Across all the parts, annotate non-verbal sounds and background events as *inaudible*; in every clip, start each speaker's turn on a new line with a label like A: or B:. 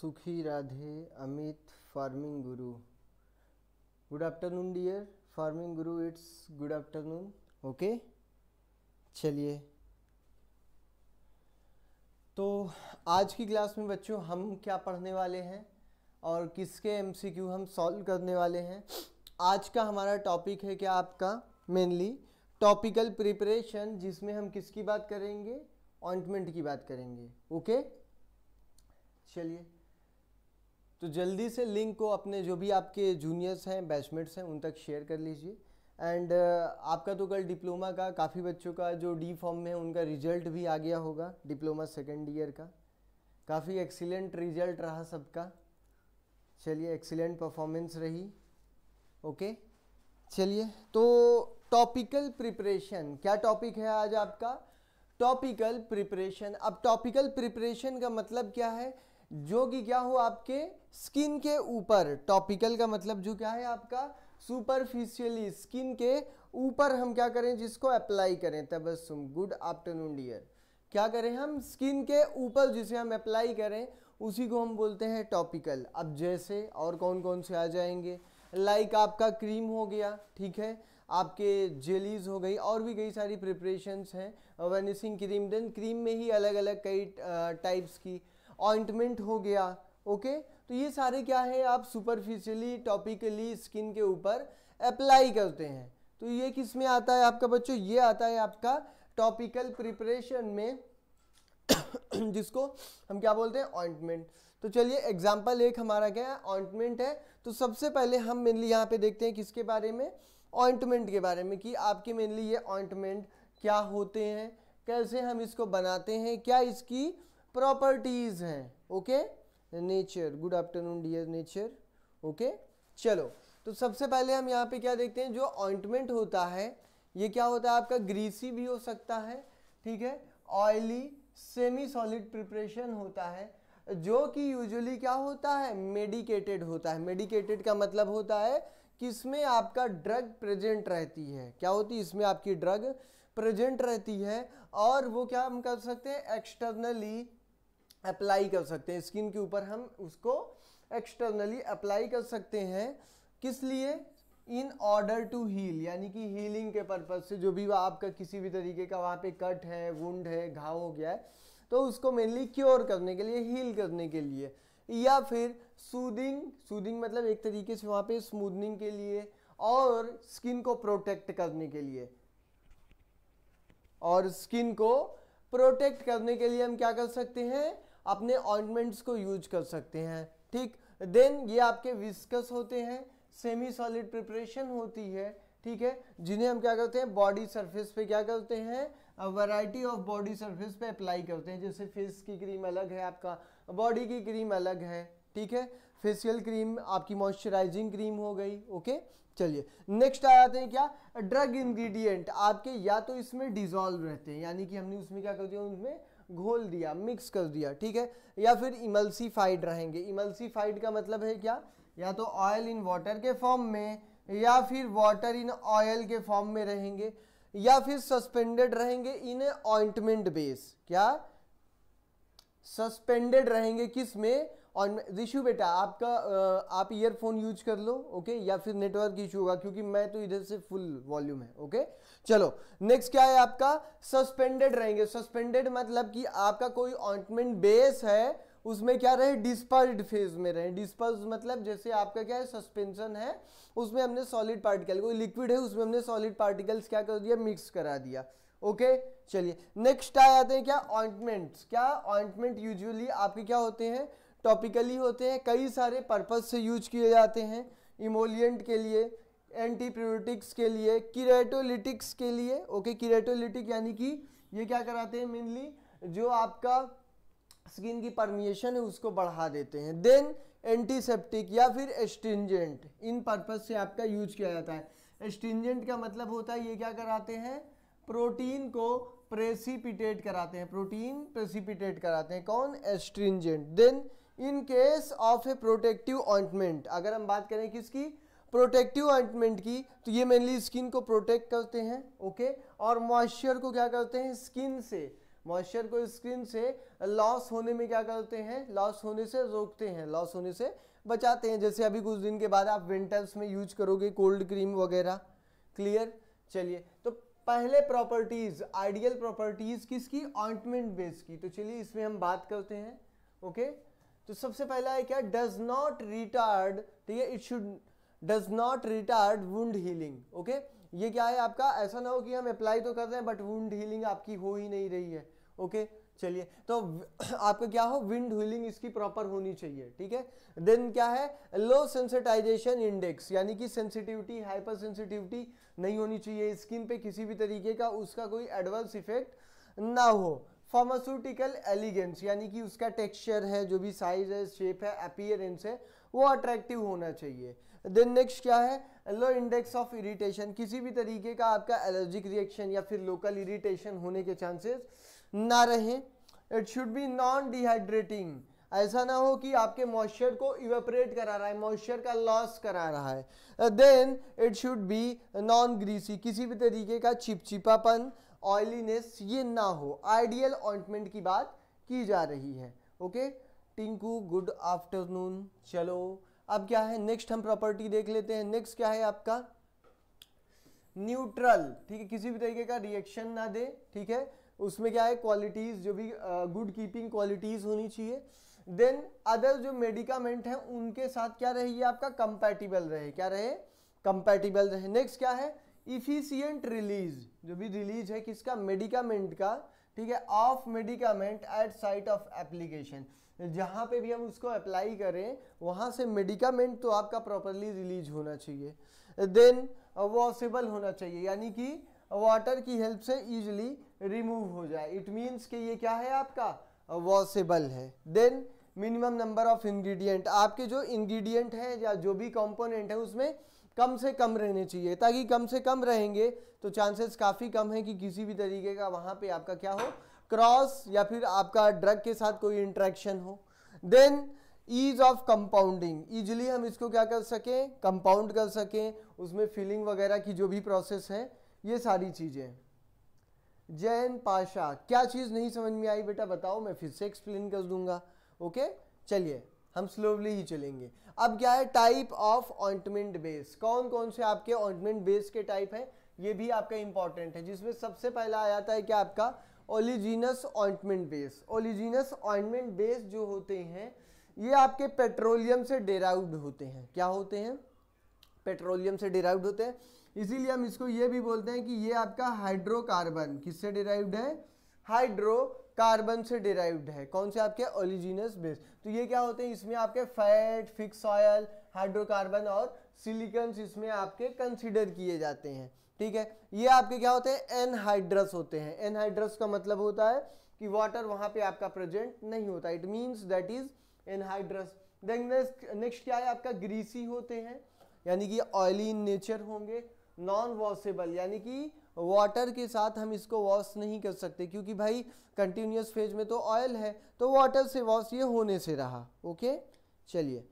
A: सुखी Radhe Amit farming guru good afternoon dear farming guru it's good afternoon okay चलिए तो आज की क्लास में बच्चों हम क्या पढ़ने वाले हैं और किसके एमसीक्यू हम सॉल्व करने वाले हैं आज का हमारा टॉपिक है क्या आपका मेनली टॉपिकल प्रिपरेशन जिसमें हम किसकी बात करेंगे ऑइंटमेंट की बात करेंगे ओके चलिए तो जल्दी से लिंक को अपने जो भी आपके जूनियर्स हैं बैचमेट्स हैं उन तक शेयर कर लीजिए एंड uh, आपका तो कल डिप्लोमा का काफ़ी बच्चों का जो डी फॉर्म में उनका रिजल्ट भी आ गया होगा डिप्लोमा सेकेंड ईयर का काफ़ी एक्सीलेंट रिजल्ट रहा सबका चलिए एक्सीलेंट परफॉर्मेंस रही ओके चलिए तो टॉपिकल प्रिपरेशन क्या टॉपिक है आज आपका टॉपिकल प्रिपरेशन अब टॉपिकल प्रिपरेशन का मतलब क्या है जो कि क्या हो आपके स्किन के ऊपर टॉपिकल का मतलब जो क्या है आपका सुपरफिशियली स्किन के ऊपर हम क्या करें जिसको अप्लाई करें तबसुम गुड आफ्टरनून डियर क्या करें हम स्किन के ऊपर जिसे हम अप्लाई करें उसी को हम बोलते हैं टॉपिकल अब जैसे और कौन कौन से आ जाएंगे लाइक like आपका क्रीम हो गया ठीक है आपके जेलीज हो गई और भी कई सारी प्रिपरेशंस हैं वर्निशिंग क्रीम देन क्रीम में ही अलग अलग कई टाइप्स की ऑइंटमेंट हो गया ओके तो ये सारे क्या है आप सुपरफिशियली टॉपिकली स्किन के ऊपर अप्लाई करते हैं तो ये किस में आता है आपका बच्चों ये आता है आपका टॉपिकल प्रिपरेशन में *coughs* जिसको हम क्या बोलते हैं ऑइंटमेंट तो चलिए एग्जाम्पल एक हमारा क्या है ऑइंटमेंट है तो सबसे पहले हम मेनली यहाँ पे देखते हैं किसके बारे में ऑइंटमेंट के बारे में कि आपके मेनली ये ऑइंटमेंट क्या होते हैं कैसे हम इसको बनाते हैं क्या इसकी प्रॉपर्टीज हैं okay nature good afternoon dear nature okay चलो तो सबसे पहले हम यहाँ पे क्या देखते हैं जो ऑइंटमेंट होता है ये क्या होता है आपका ग्रीसी भी हो सकता है ठीक है ऑयली सेमी सॉलिड प्रिपरेशन होता है जो कि यूजुअली क्या होता है मेडिकेटेड होता है मेडिकेटेड का मतलब होता है कि इसमें आपका ड्रग प्रेजेंट रहती है क्या होती है इसमें आपकी ड्रग प्रेजेंट रहती है और वो क्या हम कर सकते हैं एक्सटर्नली अप्लाई कर सकते हैं स्किन के ऊपर हम उसको एक्सटर्नली अप्लाई कर सकते हैं किस लिए इन ऑर्डर टू हील यानी कि हीलिंग के पर्पज से जो भी आपका किसी भी तरीके का वहाँ पे कट है वुंड है घाव हो गया है तो उसको मेनली क्योर करने के लिए हील करने के लिए या फिर सूदिंग सूदिंग मतलब एक तरीके से वहाँ पे स्मूदनिंग के लिए और स्किन को प्रोटेक्ट करने के लिए और स्किन को प्रोटेक्ट करने के लिए हम क्या कर सकते हैं अपने ऑइंटमेंट्स को यूज कर सकते हैं ठीक देन ये आपके विस्कस होते हैं सेमी सॉलिड प्रिपरेशन होती है ठीक है जिन्हें हम क्या करते हैं बॉडी सरफेस पे क्या करते हैं वैरायटी ऑफ बॉडी सरफेस पे अप्लाई करते हैं जैसे फेस की क्रीम अलग है आपका बॉडी की क्रीम अलग है ठीक है फेशियल क्रीम आपकी मॉइस्चराइजिंग क्रीम हो गई ओके चलिए नेक्स्ट आ जाते हैं क्या ड्रग इंग्रेडिएंट आपके या तो इसमें डिजॉल्व रहते हैं यानी कि हमने उसमें क्या कर दिया उनमें घोल दिया मिक्स कर दिया ठीक है या फिर इमल्सीफाइड रहेंगे इमल्सीफाइड का मतलब है क्या या तो ऑयल इन वाटर के फॉर्म में या फिर वाटर इन ऑयल के फॉर्म में रहेंगे या फिर सस्पेंडेड रहेंगे इन ऑइंटमेंट बेस क्या सस्पेंडेड रहेंगे किस में और रिशु बेटा आपका आप ईयरफोन यूज कर लो ओके या फिर नेटवर्क इशू होगा क्योंकि मैं तो इधर से फुल वॉल्यूम है ओके चलो नेक्स्ट क्या है आपका सस्पेंडेड रहेंगे सस्पेंडेड मतलब कि आपका कोई ऑइंटमेंट बेस है उसमें क्या रहे डिस्पर्ड फेज में रहे डिस्पर्स मतलब जैसे आपका क्या है सस्पेंशन है उसमें हमने सॉलिड पार्टिकल कोई लिक्विड है उसमें हमने सॉलिड पार्टिकल्स क्या कर दिया मिक्स करा दिया ओके चलिए नेक्स्ट आ जाते हैं क्या ऑइंटमेंट्स क्या ऑइंटमेंट यूजुअली आपके क्या होते हैं टॉपिकली होते हैं कई सारे पर्पज से यूज किए जाते हैं इमोलियंट के लिए एंटीप्रियोटिक्स के लिए किरेटोलिटिक्स के लिए ओके किरेटोलिटिक यानी कि ये क्या कराते हैं मेनली जो आपका स्किन की परमिएशन है उसको बढ़ा देते हैं देन एंटीसेप्टिक या फिर एस्टिंजेंट इन पर्पज से आपका यूज किया जाता है एस्टिंजेंट का मतलब होता है ये क्या कराते हैं प्रोटीन को प्रेसिपिटेट कराते हैं प्रोटीन प्रेसिपिटेट कराते हैं कौन astringent then in case of a protective ointment अगर हम बात करें किसकी प्रोटेक्टिव ऑइंटमेंट की तो ये मेनली स्किन को प्रोटेक्ट करते हैं ओके और मॉइस्चर को क्या करते हैं स्किन से मॉइस्चर को स्किन से लॉस होने में क्या करते हैं लॉस होने से रोकते हैं लॉस होने से बचाते हैं जैसे अभी कुछ दिन के बाद आप विंटर्स में यूज करोगे कोल्ड क्रीम वगैरह क्लियर चलिए तो पहले प्रॉपर्टीज आइडियल प्रॉपर्टीज किसकी ऑइंटमेंट बेस की तो चलिए इसमें हम बात करते हैं ओके तो सबसे पहला है क्या डज नॉट रिटार्ड ठीक है it should does not retard wound healing okay ये क्या है आपका ऐसा ना हो कि हम अप्लाई तो कर रहे हैं बट वुंड हीलिंग आपकी हो ही नहीं रही है ओके okay? चलिए तो *clears throat* आपका क्या हो विंड हीलिंग इसकी प्रॉपर होनी चाहिए ठीक है देन क्या है लो सेंसिटाइजेशन इंडेक्स यानी कि सेंसिटिविटी हाइपर सेंसिटिविटी नहीं होनी चाहिए स्किन पे किसी भी तरीके का उसका कोई एडवर्स इफेक्ट ना हो फार्मास्यूटिकल एलिगेंस यानी कि उसका टेक्सचर है जो भी साइज है शेप है अपियरेंस है वो अट्रैक्टिव होना चाहिए देन नेक्स्ट क्या है लो इंडेक्स ऑफ इरिटेशन किसी भी तरीके का आपका एलर्जिक रिएक्शन या फिर लोकल इरिटेशन होने के चांसेस ना रहें it should be non dehydrating ऐसा ना हो कि आपके मॉइस्चर को इवेपरेट करा रहा है मॉइस्चर का लॉस करा रहा है then it should be non greasy किसी भी तरीके का चिपचिपापन ऑयलीनेस ये ना हो आइडियल ऑइंटमेंट की बात की जा रही है ओके टिंकू गुड आफ्टरनून चलो अब क्या है नेक्स्ट हम प्रॉपर्टी देख लेते हैं नेक्स्ट क्या है आपका न्यूट्रल ठीक है किसी भी तरीके का रिएक्शन ना दे ठीक है उसमें क्या है क्वालिटीज़ जो भी गुड कीपिंग क्वालिटीज़ होनी चाहिए देन अदर जो मेडिकामेंट है उनके साथ क्या रहे ये आपका कंपैटिबल रहे क्या रहे कंपैटिबल रहे नेक्स्ट क्या है इफिशियंट रिलीज जो भी रिलीज है किसका मेडिकामेंट का ठीक है of medicament at site of application जहाँ पे भी हम उसको अप्लाई करें वहाँ से मेडिकामेंट तो आपका प्रॉपरली रिलीज होना चाहिए देन वॉसिबल uh, होना चाहिए यानी कि वाटर की हेल्प से ईजिली रिमूव हो जाए इट मीन्स कि ये क्या है आपका वॉसिबल uh, है then minimum number of ingredient आपके जो इंग्रेडिएंट हैं या जो भी कंपोनेंट है उसमें कम से कम रहने चाहिए ताकि कम से कम रहेंगे तो चांसेस काफ़ी कम है कि किसी भी तरीके का वहाँ पे आपका क्या हो क्रॉस या फिर आपका ड्रग के साथ कोई इंट्रैक्शन हो then ease of compounding easily हम इसको क्या कर सकें कंपाउंड कर सकें उसमें फिलिंग वगैरह की जो भी प्रोसेस है ये सारी चीज़ें जैन पाशा क्या चीज़ नहीं समझ में आई बेटा बताओ मैं फिर से एक्सप्लेन कर दूंगा ओके चलिए हम स्लोवली ही चलेंगे अब क्या है टाइप ऑफ ऑइंटमेंट बेस कौन कौन से आपके ऑइंटमेंट बेस के टाइप हैं ये भी आपका इंपॉर्टेंट है जिसमें सबसे पहला आ जाता है क्या आपका oleaginous ointment base oleaginous ointment base जो होते हैं ये आपके पेट्रोलियम से डेराइव्ड होते हैं क्या होते हैं पेट्रोलियम से डेराइव्ड होते हैं इसीलिए हम इसको ये भी बोलते हैं कि ये आपका हाइड्रोकार्बन किससे डेराइव है हाइड्रोकार्बन से डिराइव्ड है कौन से आपके ओलिजिनस बेस तो ये क्या होते हैं इसमें आपके फैट फिक्स ऑयल हाइड्रोकार्बन और सिलिकन्स इसमें आपके कंसिडर किए जाते हैं ठीक है ये आपके क्या होते हैं एनहाइड्रस होते हैं एनहाइड्रस का मतलब होता है कि वाटर वहां पे आपका प्रेजेंट नहीं होता it means that is anhydrous then next क्या है आपका ग्रीसी होते हैं यानी कि ऑयली इन नेचर होंगे नॉन वॉशेबल यानी कि वाटर के साथ हम इसको वॉश नहीं कर सकते क्योंकि भाई कंटिन्यूस फेज में तो ऑयल है तो वाटर से वॉश ये होने से रहा ओके चलिए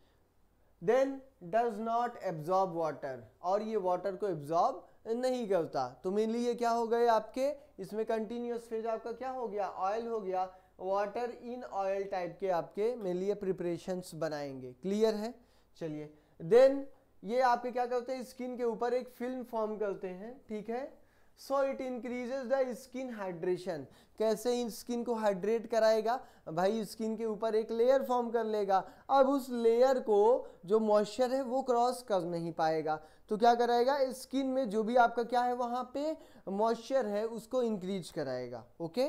A: then does not absorb water और ये वाटर को एब्जॉर्ब नहीं करता तो मेनली ये क्या हो गए आपके इसमें कंटिन्यूस फेज आपका क्या हो गया ऑयल हो गया वाटर इन ऑयल टाइप के आपके मेनली ये प्रिपरेशन बनाएंगे क्लियर है चलिए देन ये आपके क्या करते हैं स्किन के ऊपर एक फिल्म फॉर्म करते हैं ठीक है so it increases the skin hydration कैसे इन स्किन को हाइड्रेट कराएगा भाई स्किन के ऊपर एक लेयर फॉर्म कर लेगा अब उस लेयर को जो मॉइस्चर है वो क्रॉस कर नहीं पाएगा तो क्या कराएगा स्किन में जो भी आपका क्या है वहाँ पे मॉइस्चर है उसको इंक्रीज कराएगा ओके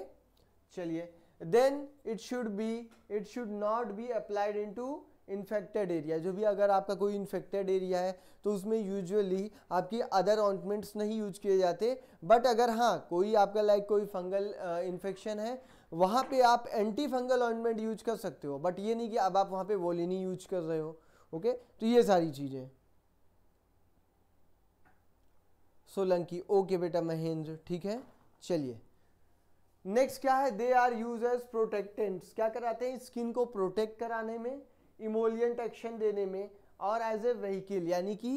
A: चलिए then it should be it should not be applied into infected area जो भी अगर आपका कोई इन्फेक्टेड एरिया है तो उसमें यूजुअली आपकी अदर ऑइंटमेंट्स नहीं यूज किए जाते बट अगर हाँ कोई आपका लाइक कोई फंगल इन्फेक्शन uh, है वहाँ पे आप एंटी फंगल ऑइंटमेंट यूज कर सकते हो बट ये नहीं कि अब आप वहाँ पे वोलिनी यूज कर रहे हो ओके तो ये सारी चीज़ें सोलंकी ओके बेटा महेंद्र ठीक है चलिए नेक्स्ट क्या है they are use as protectants क्या कराते हैं स्किन को प्रोटेक्ट कराने में इमोलियंट एक्शन देने में और एज ए व्हीकिल यानी कि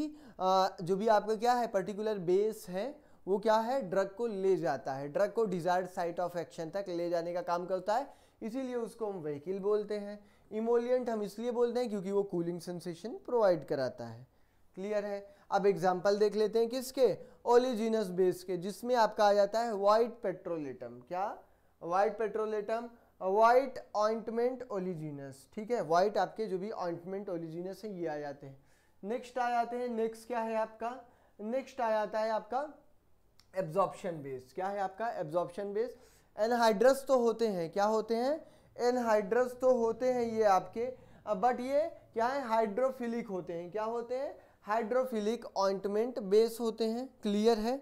A: जो भी आपका क्या है पर्टिकुलर बेस है वो क्या है ड्रग को ले जाता है ड्रग को डिजायर्ड साइट ऑफ एक्शन तक ले जाने का काम करता है इसीलिए उसको हम व्हीकिल बोलते हैं इमोलियंट हम इसलिए बोलते हैं क्योंकि वो कूलिंग सेंसेशन प्रोवाइड कराता है क्लियर है अब एग्जाम्पल देख लेते हैं किसके ओलिजिनस बेस के जिसमें आपका आ जाता है वाइट पेट्रोलेटम क्या white petrolatum white ointment oleaginous ठीक है वाइट आपके जो भी ऑइंटमेंट ओलिजिनस है ये आ जाते हैं नेक्स्ट आ जाते हैं नेक्स्ट क्या है आपका नेक्स्ट आ जाता है आपका एब्जॉर्प्शन बेस क्या है आपका एब्जॉर्प्शन बेस एनहाइड्रस तो होते हैं क्या होते हैं एनहाइड्रस तो होते हैं ये आपके बट ये क्या है हाइड्रोफिलिक होते हैं क्या होते हैं हाइड्रोफिलिक ऑइंटमेंट बेस होते हैं क्लियर है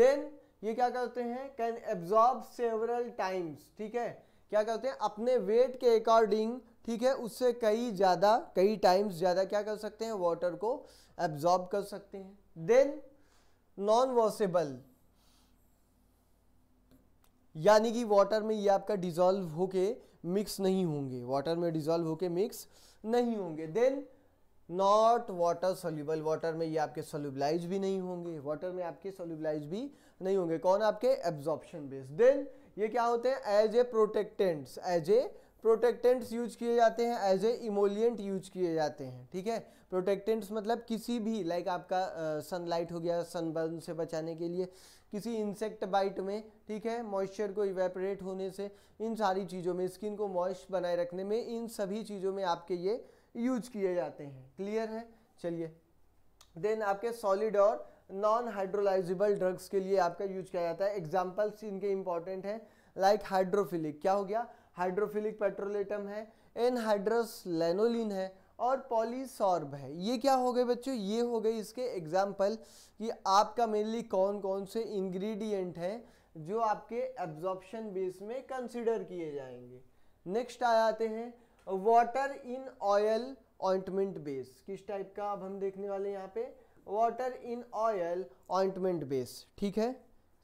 A: देन ये क्या करते हैं कैन एब्जॉर्ब सेवरल टाइम्स ठीक है क्या करते हैं अपने वेट के अकॉर्डिंग ठीक है उससे कई ज़्यादा कई टाइम्स ज़्यादा क्या कर सकते हैं वाटर को एब्जॉर्ब कर सकते हैं देन नॉन वॉशेबल यानी कि वाटर में ये आपका डिजॉल्व होके मिक्स नहीं होंगे वाटर में डिजॉल्व होके मिक्स नहीं होंगे then not water soluble water में ये आपके सोल्यूबलाइज भी नहीं होंगे वाटर में आपके सोल्यूबलाइज भी नहीं होंगे कौन आपके एब्जॉर्प्शन बेस्ड देन ये क्या होते हैं as a protectants as a protectants use किए जाते हैं एज ए इमोलियंट यूज किए जाते हैं ठीक है प्रोटेक्टेंट्स मतलब किसी भी लाइक like आपका सनलाइट uh, हो गया सनबर्न से बचाने के लिए किसी इंसेक्ट बाइट में ठीक है मॉइस्चर को इवेपरेट होने से इन सारी चीज़ों में स्किन को मॉइस्ट बनाए रखने में इन सभी चीज़ों में आपके ये यूज किए जाते हैं क्लियर है चलिए देन आपके सॉलिड और नॉन हाइड्रोलाइजेबल ड्रग्स के लिए आपका यूज किया जाता है एग्जाम्पल्स इनके इंपॉर्टेंट हैं लाइक हाइड्रोफिलिक क्या हो गया हाइड्रोफिलिक पेट्रोलेटम है एनहाइड्रस लेनोलिन है और पॉलीसॉर्ब है ये क्या हो गए बच्चों ये हो गए इसके एग्जाम्पल कि आपका मेनली कौन कौन से इंग्रेडिएंट हैं जो आपके एब्जॉर्प्शन बेस में कंसिडर किए जाएंगे नेक्स्ट आ जाते हैं water in oil ointment base किस टाइप का अब हम देखने वाले हैं यहाँ पे water in oil ointment base ठीक है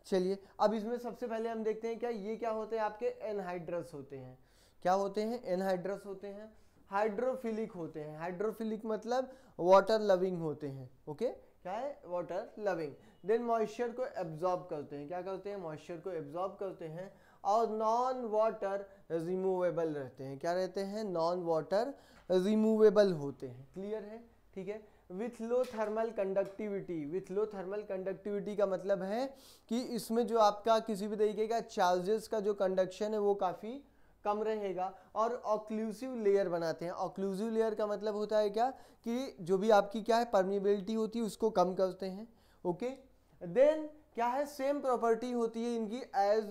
A: चलिए अब इसमें सबसे पहले हम देखते हैं क्या ये क्या होते हैं आपके एनहाइड्रस होते हैं क्या होते हैं एनहाइड्रस होते हैं हाइड्रोफिलिक होते हैं हाइड्रोफिलिक मतलब वाटर लविंग होते हैं ओके क्या है वाटर लविंग देन मॉइस्चर को एब्जॉर्ब करते हैं क्या करते हैं मॉइस्चर को एब्जॉर्ब करते हैं और नॉन वाटर रिमूवेबल रहते हैं क्या रहते हैं नॉन वाटर रिमूवेबल होते हैं क्लियर है ठीक है with low thermal conductivity with low thermal conductivity का मतलब है कि इसमें जो आपका किसी भी तरीके का चार्जेस का जो कंडक्शन है वो काफ़ी कम रहेगा और ऑक्लूसिव लेयर बनाते हैं ऑक्लूसिव लेयर का मतलब होता है क्या कि जो भी आपकी क्या है परमिबिलिटी होती है उसको कम करते हैं ओके देन क्या है सेम प्रॉपर्टी होती है इनकी एज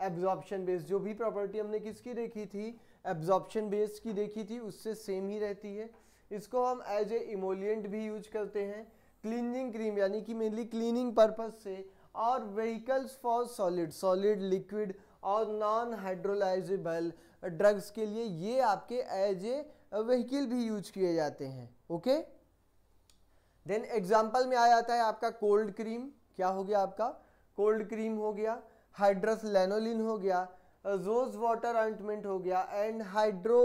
A: एब्जॉर्प्शन बेस जो भी प्रॉपर्टी हमने किसकी देखी थी एब्जॉर्प्शन बेस की देखी थी उससे सेम ही रहती है इसको हम एज ए इमोलियंट भी यूज करते हैं क्लीनिंग क्रीम यानी कि मेनली क्लीनिंग पर्पज से और vehicles for solid solid liquid और नॉन हाइड्रोलाइजेबल ड्रग्स के लिए ये आपके एज ए व्हीकल भी यूज किए जाते हैं ओके देन एग्जाम्पल में आ जाता है आपका कोल्ड क्रीम क्या हो गया आपका कोल्ड क्रीम हो गया हाइड्रस लेनोलिन हो गया रोज़ वाटर ऑइंटमेंट हो गया एंड हाइड्रो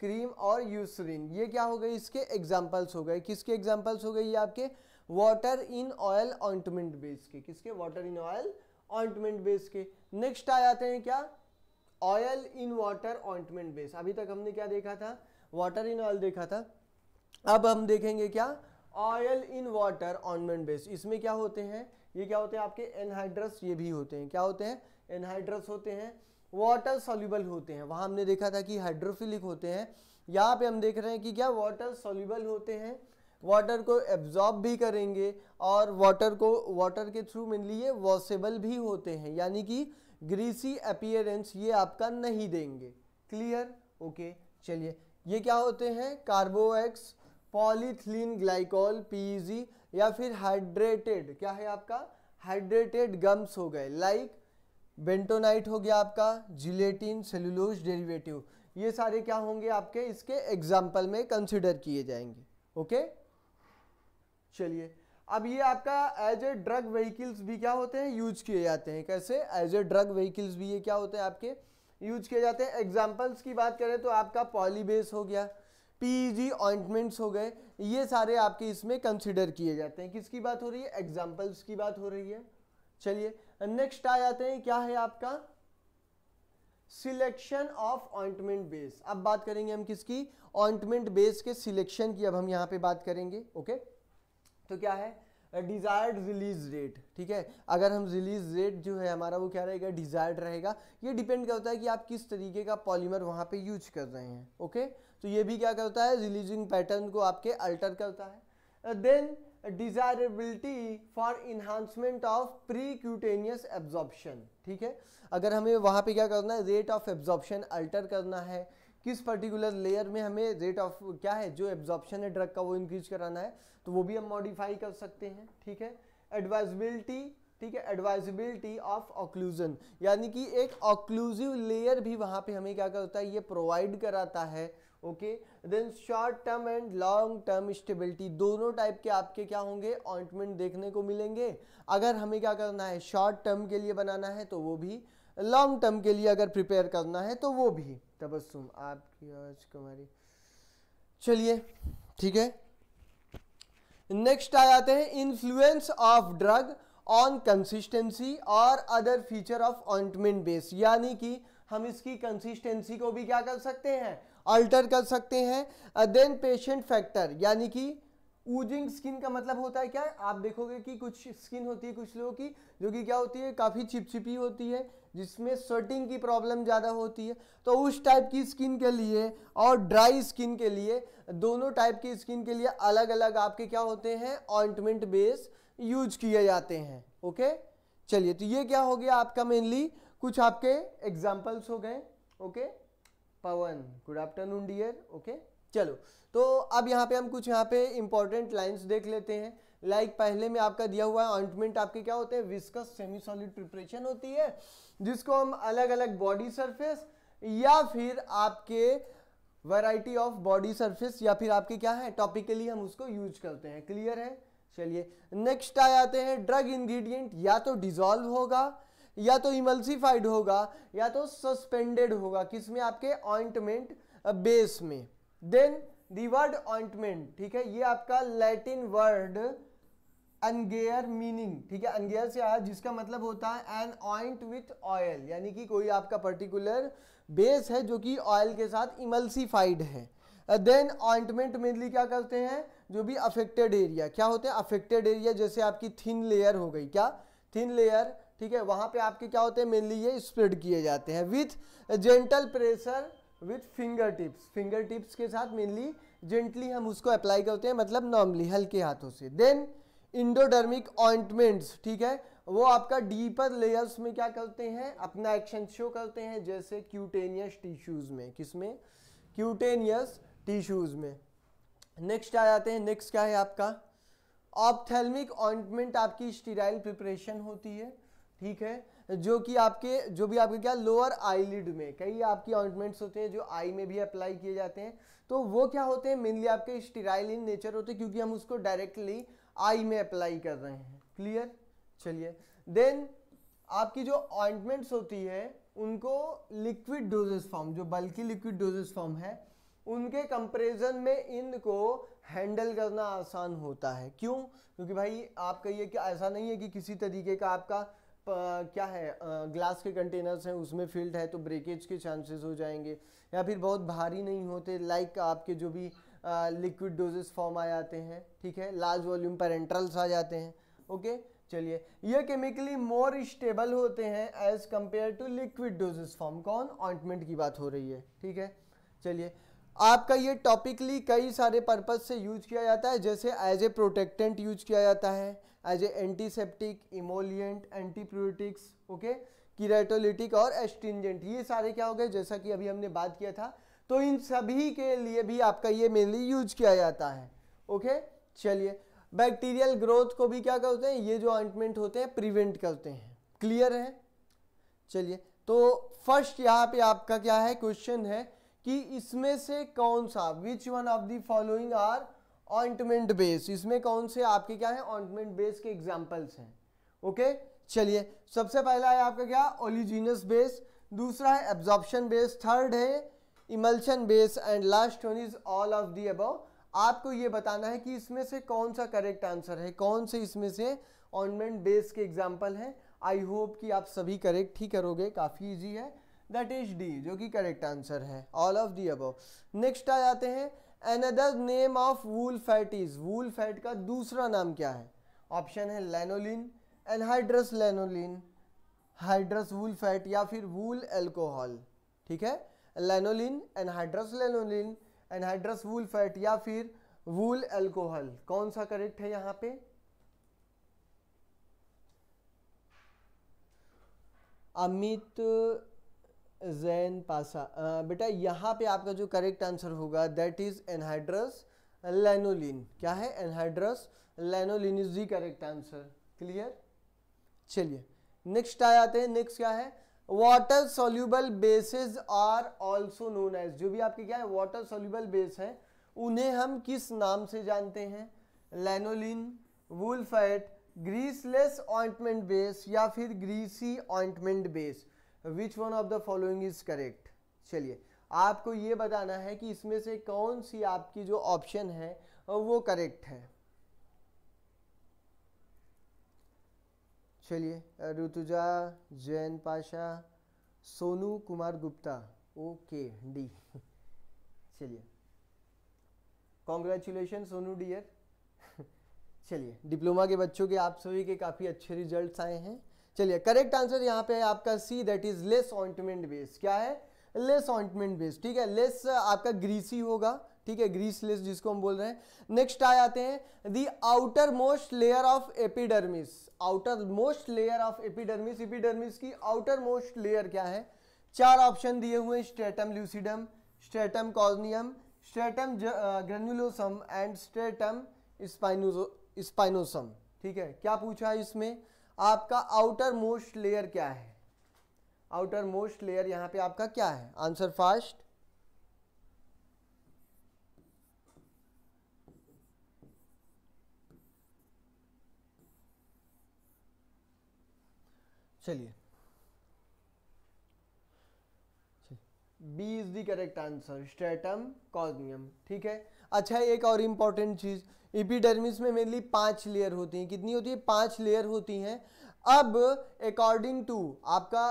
A: क्रीम और यूसरीन ये क्या हो गए इसके एग्जाम्पल्स हो गए किसके एग्जाम्पल्स हो गए ये आपके water in oil ointment base के किसके water in oil ointment base के नेक्स्ट आ जाते हैं क्या oil in water ointment base अभी तक हमने क्या देखा था वाटर इन ऑयल देखा था अब हम देखेंगे क्या oil in water ointment base इसमें क्या होते हैं ये क्या होते हैं आपके एनहाइड्रस ये भी होते हैं क्या होते हैं एनहाइड्रस होते हैं वाटर सॉल्यूबल होते हैं वहाँ हमने देखा था कि हाइड्रोफिलिक होते हैं यहाँ पे हम देख रहे हैं कि क्या वाटर सॉल्यूबल होते हैं वाटर को एब्जॉर्ब भी करेंगे और वाटर को वाटर के थ्रू मेनली ये वॉशेबल भी होते हैं यानी कि ग्रीसी अपियरेंस ये आपका नहीं देंगे क्लियर ओके चलिए ये क्या होते हैं कार्बोएक्स पॉलीथिलीन ग्लाइकॉल पीजी या फिर हाइड्रेटेड क्या है आपका हाइड्रेटेड गम्स हो गए लाइक बेंटोनाइट हो गया आपका जिलेटिन सेलुलोज डेरिवेटिव ये सारे क्या होंगे आपके इसके एग्जाम्पल में कंसिडर किए जाएंगे ओके चलिए अब ये आपका एज ए ड्रग व्हीकल्स भी क्या होते हैं यूज किए जाते हैं कैसे एज ए ड्रग व्हीकल्स भी ये क्या होते हैं आपके यूज किए जाते हैं एग्जाम्पल्स की बात करें तो आपका पॉलीबेस हो गया पीजी ऑइंटमेंट्स हो गए ये सारे आपके इसमें कंसिडर किए जाते हैं किसकी बात हो रही है एग्जाम्पल्स की बात हो रही है चलिए नेक्स्ट आ जाते हैं क्या है आपका सिलेक्शन ऑफ ऑइंटमेंट बेस अब बात करेंगे हम किसकी ऑइंटमेंट बेस के सिलेक्शन की अब हम यहाँ पे बात करेंगे ओके तो क्या है डिज़ायर्ड रिलीज रेट ठीक है अगर हम रिलीज रेट जो है हमारा वो क्या रहेगा डिज़ायर्ड रहेगा ये डिपेंड करता है कि आप किस तरीके का पॉलीमर वहां पे यूज कर रहे हैं ओके तो ये भी क्या करता है रिलीजिंग पैटर्न को आपके अल्टर करता है then desirability for enhancement of pre cutaneous absorption ठीक है अगर हमें वहाँ पे क्या करना है रेट ऑफ एब्जॉर्बशन अल्टर करना है किस पर्टिकुलर लेयर में हमें रेट ऑफ क्या है जो एब्जॉर्बशन है ड्रग का वो इंक्रीज कराना है तो वो भी हम मॉडिफाई कर सकते हैं ठीक है एडवाइजबिलिटी ठीक है एडवाइजबिलिटी ऑफ ऑक्लूजन यानी कि एक ऑक्लूजिव लेयर भी वहाँ पे हमें क्या करता है ये प्रोवाइड कराता है okay then short term and long term stability दोनों टाइप के आपके क्या होंगे ऑइंटमेंट देखने को मिलेंगे अगर हमें क्या करना है शॉर्ट टर्म के लिए बनाना है तो वो भी लॉन्ग टर्म के लिए अगर प्रिपेयर करना है तो वो भी तबस्सुम आपकी आज कुमारी चलिए ठीक है नेक्स्ट आ जाते हैं influence of drug on consistency और other feature of ointment base यानी कि हम इसकी कंसिस्टेंसी को भी क्या कर सकते हैं अल्टर कर सकते हैं देन पेशेंट फैक्टर यानी कि ऊजिंग स्किन का मतलब होता है क्या आप देखोगे कि कुछ स्किन होती है कुछ लोगों की जो कि क्या होती है काफ़ी चिपचिपी होती है जिसमें स्वेटिंग की प्रॉब्लम ज़्यादा होती है तो उस टाइप की स्किन के लिए और ड्राई स्किन के लिए दोनों टाइप की स्किन के लिए अलग अलग आपके क्या होते हैं ऑइंटमेंट बेस यूज किए जाते हैं ओके चलिए तो ये क्या हो गया आपका मेनली कुछ आपके एग्जाम्पल्स हो गए okay Pawan good afternoon dear okay चलो तो अब यहाँ पे हम कुछ यहाँ पे इंपॉर्टेंट लाइंस देख लेते हैं लाइक like पहले में आपका दिया हुआ है ऑइंटमेंट आपके क्या होते हैं विस्कस सेमी सॉलिड प्रिपरेशन होती है जिसको हम अलग अलग बॉडी सरफेस या फिर आपके वैरायटी ऑफ बॉडी सरफेस या फिर आपके क्या है टॉपिकली हम उसको यूज करते हैं क्लियर है चलिए नेक्स्ट आ जाते हैं ड्रग इंग्रेडिएंट या तो डिजॉल्व होगा या तो इमल्सिफाइड होगा या तो सस्पेंडेड होगा किस में आपके ऑइंटमेंट बेस में देन दर्ड ऑइंटमेंट ठीक है ये आपका लैटिन वर्ड अनगेयर मीनिंग ठीक है अनगेयर से आया जिसका मतलब होता है एन ऑइंट विथ ऑयल यानी कि कोई आपका पर्टिकुलर बेस है जो कि ऑयल के साथ इमल्सिफाइड है देन ऑइंटमेंट मेनली क्या करते हैं जो भी अफेक्टेड एरिया क्या होते हैं अफेक्टेड एरिया जैसे आपकी थिन लेयर हो गई क्या थिन लेयर ठीक है वहां पे आपके क्या होते हैं मेनली ये स्प्रेड किए जाते हैं with gentle pressure with fingertips fingertips के साथ मेनली जेंटली हम उसको अप्लाई करते हैं मतलब नॉर्मली हल्के हाथों से देन इंडोडर्मिक ऑइंटमेंट्स ठीक है वो आपका डीपर लेयर्स में क्या करते हैं अपना एक्शन शो करते हैं जैसे क्यूटेनियस टिश्यूज़ में किसमें क्यूटेनियस टिश्यूज़ में नेक्स्ट आ जाते हैं नेक्स्ट क्या है आपका ऑप्थेलमिक ऑइंटमेंट आपकी स्टीराइल प्रिपरेशन होती है ठीक है जो कि आपके जो भी आपके क्या लोअर आईलिड में कई आपकी ऑइंटमेंट्स होते हैं जो आई में भी अप्लाई किए जाते हैं तो वो क्या होते हैं मेनली आपके स्टीराइल इन नेचर होते हैं क्योंकि हम उसको डायरेक्टली आई में अप्लाई कर रहे हैं क्लियर चलिए देन आपकी जो ऑइंटमेंट्स होती है उनको लिक्विड डोजेस फॉर्म जो बल्कि लिक्विड डोजेस फॉर्म है उनके कंपेरिजन में इनको हैंडल करना आसान होता है क्यों क्योंकि भाई आप कहिए कि ऐसा नहीं है कि किसी तरीके का आपका क्या है ग्लास के कंटेनर्स हैं उसमें फील्ड है तो ब्रेकेज के चांसेस हो जाएंगे या फिर बहुत भारी नहीं होते लाइक आपके जो भी लिक्विड डोजेस फॉर्म आ जाते हैं ठीक है लार्ज वॉल्यूम पर एंट्रल्स आ जाते हैं ओके चलिए ये केमिकली मोर स्टेबल होते हैं as compare to liquid dosage form कौन ऑइंटमेंट की बात हो रही है ठीक है चलिए आपका ये टॉपिकली कई सारे पर्पज़ से यूज किया जाता है जैसे एज ए प्रोटेक्टेंट यूज किया जाता है as a antiseptic emollient antipruritics okay keratolytic और एस्ट्रिंजेंट ये सारे क्या हो गए जैसा कि अभी हमने बात किया था तो इन सभी के लिए भी आपका ये मेनली यूज किया जाता है ओके चलिए बैक्टीरियल ग्रोथ को भी क्या करते हैं ये जो ऑइंटमेंट होते हैं प्रिवेंट करते हैं क्लियर है चलिए तो फर्स्ट यहाँ पे आपका क्या है क्वेश्चन है कि इसमें से कौन सा which one of the following are ointment base इसमें कौन से आपके क्या है ऑइंटमेंट बेस के एग्जाम्पल्स हैं ओके चलिए सबसे पहला है आपका क्या ओलिजीनस बेस दूसरा है एब्जॉर्प्शन बेस थर्ड है emulsion base and last one is all of the above आपको ये बताना है कि इसमें से कौन सा करेक्ट आंसर है कौन से इसमें से ऑनमेंट बेस के एग्जाम्पल हैं आई होप कि आप सभी करेक्ट ही करोगे काफ़ी ईजी है दैट इज डी जो कि करेक्ट आंसर है all of the above next आ जाते हैं another name of wool fat is wool fat का दूसरा नाम क्या है ऑप्शन है lanolin anhydrous lanolin hydrous wool fat या फिर वूल एल्कोहल ठीक है lanolin anhydrous lanolin anhydrous wool fat या फिर वूल एल्कोहल कौन सा करेक्ट है यहाँ पे अमित जैन पासा बेटा यहाँ पे आपका जो करेक्ट आंसर होगा दैट इज़ एनहाइड्रस लेनोलिन क्या है anhydrous lanolin is the correct answer clear चलिए नेक्स्ट आ जाते हैं नेक्स्ट क्या है water soluble bases are also known as जो भी आपके क्या है वाटर सोल्यूबल बेस है उन्हें हम किस नाम से जानते हैं lanolin wool fat greaseless ointment base या फिर greasy ointment base which one of the following is correct चलिए आपको ये बताना है कि इसमें से कौन सी आपकी जो ऑप्शन है वो करेक्ट है चलिए ऋतुजा जैन पाशा सोनू कुमार गुप्ता ओके डी चलिए कॉन्ग्रेचुलेशन सोनू डियर चलिए डिप्लोमा के बच्चों के आप सभी के काफ़ी अच्छे रिजल्ट्स आए हैं चलिए करेक्ट आंसर यहाँ पे आपका C that is less ointment base क्या है लेस ऑइंटमेंट बेस ठीक है लेस आपका ग्रीसी होगा ठीक है ग्रीस लेस जिसको हम बोल रहे हैं नेक्स्ट आ जाते हैं the outermost layer of epidermis outermost layer of epidermis epidermis की आउटर मोस्ट लेयर क्या है चार ऑप्शन दिए हुए stratum lucidum stratum corneum stratum granulosum and stratum spinosum ठीक है क्या पूछा है इसमें आपका आउटर मोस्ट लेयर क्या है आउटर मोस्ट लेयर यहां पे आपका क्या है आंसर फास्ट चलिए B is the correct answer stratum corneum ठीक है अच्छा एक और इंपॉर्टेंट चीज़ एपिडर्मिस में मेनली पांच लेयर होती हैं कितनी होती है पांच लेयर होती हैं अब अकॉर्डिंग टू आपका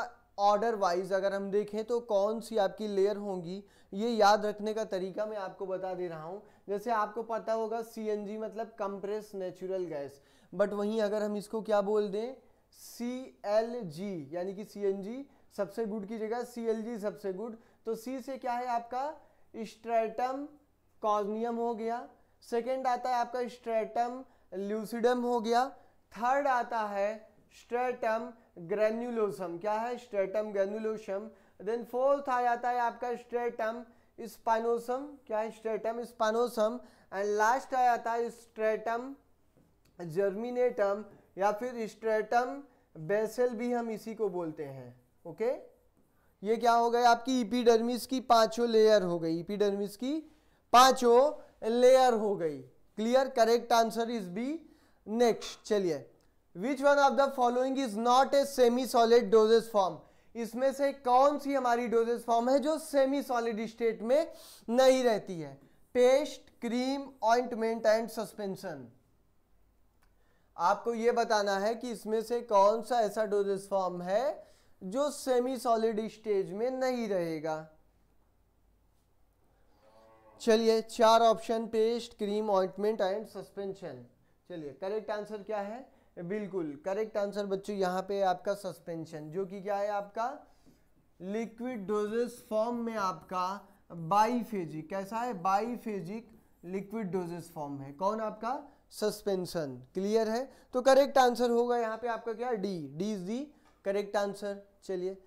A: ऑर्डर वाइज अगर हम देखें तो कौन सी आपकी लेयर होंगी ये याद रखने का तरीका मैं आपको बता दे रहा हूँ जैसे आपको पता होगा सी मतलब कंप्रेस नेचुरल गैस बट वहीं अगर हम इसको क्या बोल दें सी एल जी यानी कि सी एन जी सबसे गुड की जगह सी एल जी सबसे गुड तो सी से क्या है आपका स्ट्रेटम कॉर्नियम हो गया सेकेंड आता है आपका स्ट्रेटम ल्यूसिडम हो गया थर्ड आता है स्ट्रेटम ग्रेन्यूलोसम क्या है स्ट्रेटम ग्रेन्यूलोसम देन फोर्थ आ जाता है आपका स्ट्रेटम स्पाइनोसम क्या है स्ट्रेटम स्पाइनोसम एंड लास्ट आ जाता है स्ट्रेटम जर्मिनेटम या फिर स्ट्रेटम बेसल भी हम इसी को बोलते हैं ओके ये क्या हो गए आपकी इपीडर्मिस की पांचों लेयर हो गई इपीडर्मिस की पांचों लेयर हो गई clear correct answer is B next चलिए which one of the following is not a semi solid dosage form इसमें से कौन सी हमारी डोजेस फॉर्म है जो सेमी सॉलिड स्टेट में नहीं रहती है paste cream ointment and suspension आपको यह बताना है कि इसमें से कौन सा ऐसा डोजेस फॉर्म है जो सेमी सॉलिड स्टेज में नहीं रहेगा चलिए चार option paste cream ointment and suspension चलिए करेक्ट आंसर क्या है बिल्कुल करेक्ट आंसर बच्चों यहाँ पे आपका सस्पेंशन जो कि क्या है आपका लिक्विड डोजेस फॉर्म में आपका बाईफेजिक कैसा है बाईफेजिक लिक्विड डोजेस फॉर्म है कौन आपका सस्पेंशन क्लियर है तो करेक्ट आंसर होगा यहाँ पे आपका क्या D D is the correct answer चलिए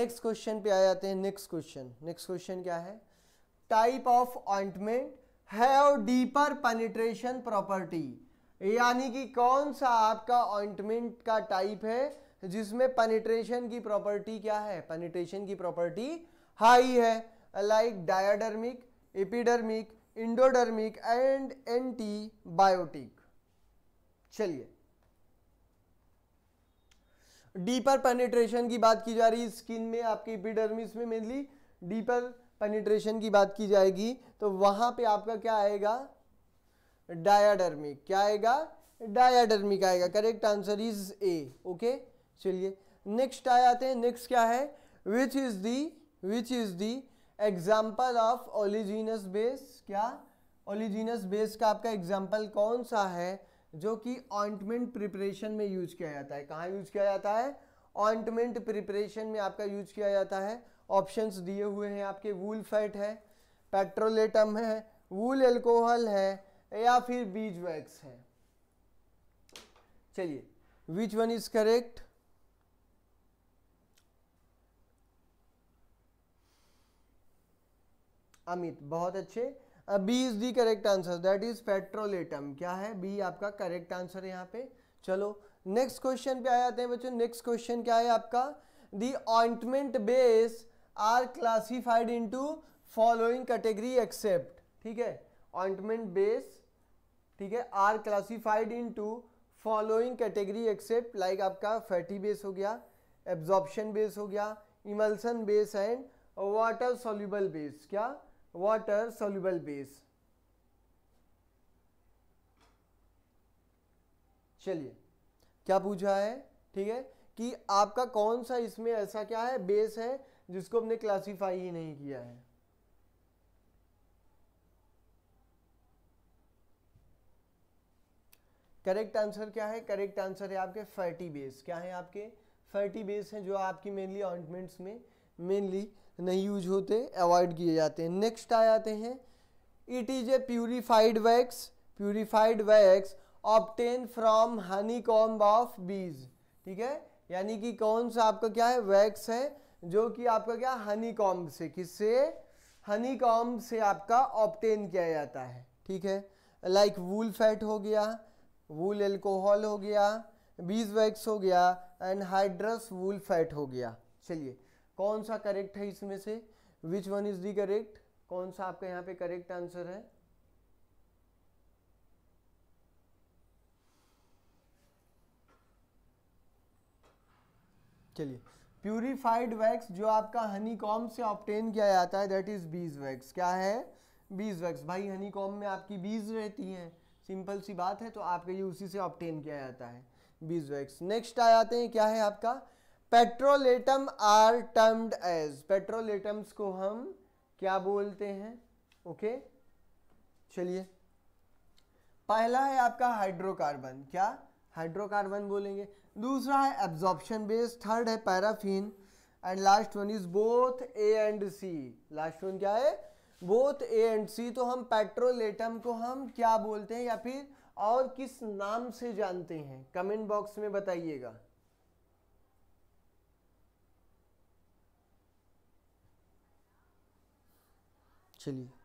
A: नेक्स्ट क्वेश्चन पे आ जाते हैं नेक्स्ट क्वेश्चन नेक्स्ट क्वेश्चन क्या है type of ointment have deeper penetration property यानी कि कौन सा आपका ऑइंटमेंट का टाइप है जिसमें पेनिट्रेशन की प्रॉपर्टी क्या है पेनिट्रेशन की प्रॉपर्टी हाई है like diadermic epidermic endodermic and antibiotic चलिए डीपर पेनिट्रेशन की बात की जा रही है स्किन में आपके एपिडर्मिस में मेनली डीपर पेनिट्रेशन की बात की जाएगी तो वहां पे आपका क्या आएगा डायाडर्मिक क्या आएगा डायाडर्मिक आएगा correct answer is A okay चलिए नेक्स्ट आ जाते हैं नेक्स्ट क्या है which is the which is the example of oleaginous base क्या ओलिजीनस बेस का आपका एग्जाम्पल कौन सा है जो कि ऑइंटमेंट प्रिपरेशन में यूज किया जाता है कहाँ यूज किया जाता है ऑइंटमेंट प्रिपरेशन में आपका यूज किया जाता है ऑप्शंस दिए हुए हैं आपके वूल फैट है पेट्रोलेटम है वूल एल्कोहल है या फिर बीज वैक्स है चलिए which one is correct Amit बहुत अच्छे B is the correct answer that is petrolatum क्या है बी आपका करेक्ट आंसर है यहाँ पे चलो नेक्स्ट क्वेश्चन पे आ जाते हैं बच्चों नेक्स्ट क्वेश्चन क्या है आपका the ointment base are classified into following category except ठीक है ऑइंटमेंट बेस ठीक है are classified into following category except like आपका फैटी बेस हो गया एब्जॉर्प्शन बेस हो गया emulsion base and water soluble base क्या वाटर सोल्यूबल बेस चलिए क्या पूछा है ठीक है कि आपका कौन सा इसमें ऐसा क्या है बेस है जिसको हमने क्लासीफाई ही नहीं किया है करेक्ट आंसर क्या है करेक्ट आंसर है आपके फैटी बेस क्या है आपके फैटी बेस हैं जो आपकी मेनली ऑइंटमेंट्स में मेनली नहीं यूज होते अवॉइड किए जाते हैं नेक्स्ट आ जाते हैं it is a purified wax purified wax obtain from honeycomb of bees ठीक है यानी कि कौन सा आपका क्या है वैक्स है जो कि आपका क्या हनी कॉम्ब से किससे हनी कॉम्ब से आपका ऑप्टेन किया जाता है ठीक है लाइक वूल फैट हो गया वूल एल्कोहल हो गया बीज वैक्स हो गया एंड हाइड्रस वूल फैट हो गया चलिए कौन सा करेक्ट है इसमें से which one is the correct कौन सा आपका यहाँ पे करेक्ट आंसर है चलिए प्यूरिफाइड वैक्स जो आपका हनी कॉम से ऑप्टेन किया जाता है दैट इज बीज वैक्स क्या है बीज वैक्स भाई हनी कॉम में आपकी बीज रहती हैं सिंपल सी बात है तो आपके ये उसी से ऑप्टेन किया जाता है बीज वैक्स नेक्स्ट आ जाते हैं क्या है आपका petrolatum are termed as petrolatums को हम क्या बोलते हैं ओके okay? चलिए पहला है आपका हाइड्रोकार्बन क्या हाइड्रोकार्बन बोलेंगे दूसरा है एब्जॉर्बशन बेस थर्ड है paraffin and last one is both A and C last one क्या है बोथ ए एंड सी तो हम पेट्रोलेटम को हम क्या बोलते हैं या फिर और किस नाम से जानते हैं कमेंट बॉक्स में बताइएगा चलिए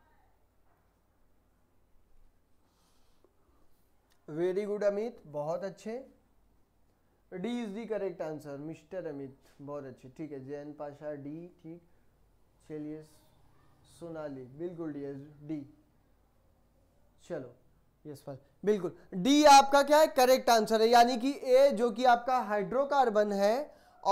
A: वेरी गुड अमित बहुत अच्छे D is the correct answer mister Amit बहुत अच्छे ठीक है जैन पाशा डी ठीक चलिए सोनाली बिल्कुल यस डी चलो यस फल बिल्कुल डी आपका क्या है करेक्ट आंसर है यानी कि ए जो कि आपका हाइड्रोकार्बन है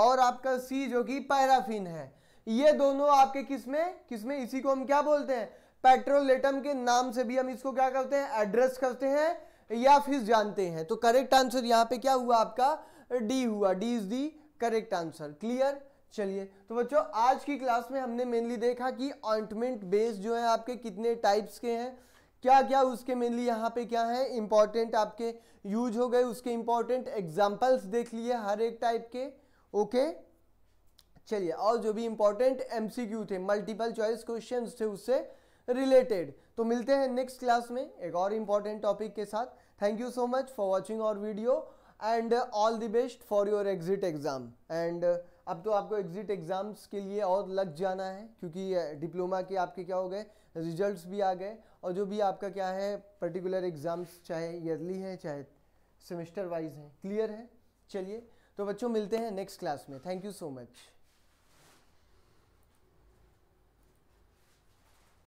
A: और आपका सी जो कि पैराफिन है ये दोनों आपके किस में किस में इसी को हम क्या बोलते हैं पेट्रोलेटम के नाम से भी हम इसको क्या करते हैं एड्रेस करते हैं या फिर जानते हैं तो करेक्ट आंसर यहाँ पे क्या हुआ आपका डी हुआ D is the correct answer clear चलिए तो बच्चों आज की क्लास में हमने मेनली देखा कि ऑइंटमेंट बेस जो है आपके कितने टाइप्स के हैं क्या क्या उसके मेनली यहाँ पे क्या है इंपॉर्टेंट आपके यूज हो गए उसके इंपॉर्टेंट एग्जाम्पल्स देख लिए हर एक टाइप के ओके चलिए और जो भी इंपॉर्टेंट एमसीक्यू थे मल्टीपल चॉइस क्वेश्चंस थे उससे रिलेटेड तो मिलते हैं नेक्स्ट क्लास में एक और इम्पॉर्टेंट टॉपिक के साथ thank you so much for watching our video and all the best for your exit exam एंड अब तो आपको एग्ज़िट एग्ज़ाम्स के लिए और लग जाना है क्योंकि डिप्लोमा uh, के आपके क्या हो गए रिजल्ट्स भी आ गए और जो भी आपका क्या है पर्टिकुलर एग्ज़ाम्स चाहे ईयरली है चाहे सेमेस्टर वाइज हैं क्लियर है चलिए तो बच्चों मिलते हैं नेक्स्ट क्लास में थैंक यू सो मच